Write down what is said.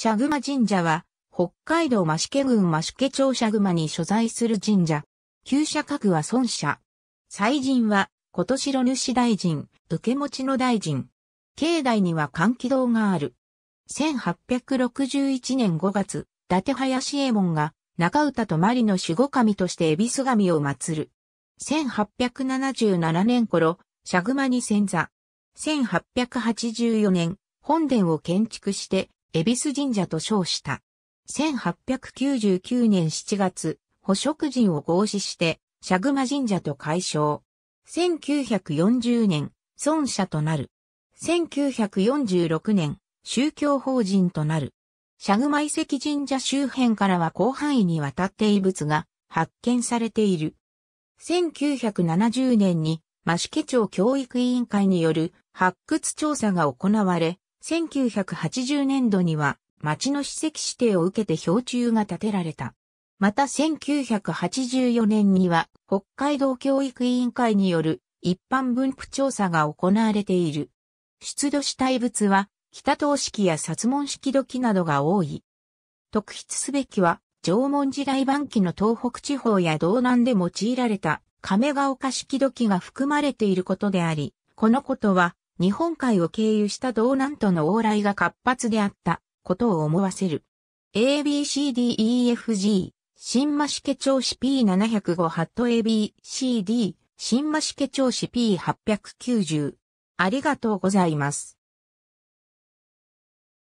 シャグマ神社は、北海道増毛郡増毛町シャグマに所在する神社。旧社格は孫社。祭神は、今年の主大臣、受け持ちの大臣。境内には換気道がある。1861年5月、伊達林右衛門が、中歌とマリの守護神として恵比寿神を祀る。1877年頃、シャグマに遷座。1884年、本殿を建築して、恵比寿神社と称した。1899年7月、捕食人を合祀して、シャグマ神社と解消。1940年、孫社となる。1946年、宗教法人となる。シャグマ遺跡神社周辺からは広範囲にわたって遺物が発見されている。1970年に、増ケ町教育委員会による発掘調査が行われ、1980年度には町の史跡指定を受けて標柱が建てられた。また1984年には北海道教育委員会による一般分布調査が行われている。出土死体物は北東式や薩門式土器などが多い。特筆すべきは縄文時代晩期の東北地方や道南で用いられた亀ヶ丘式土器が含まれていることであり、このことは日本海を経由した道南との往来が活発であったことを思わせる。ABCDEFG、新増家調子 P705 ハット ABCD、新増家調子 P890。ありがとうございます。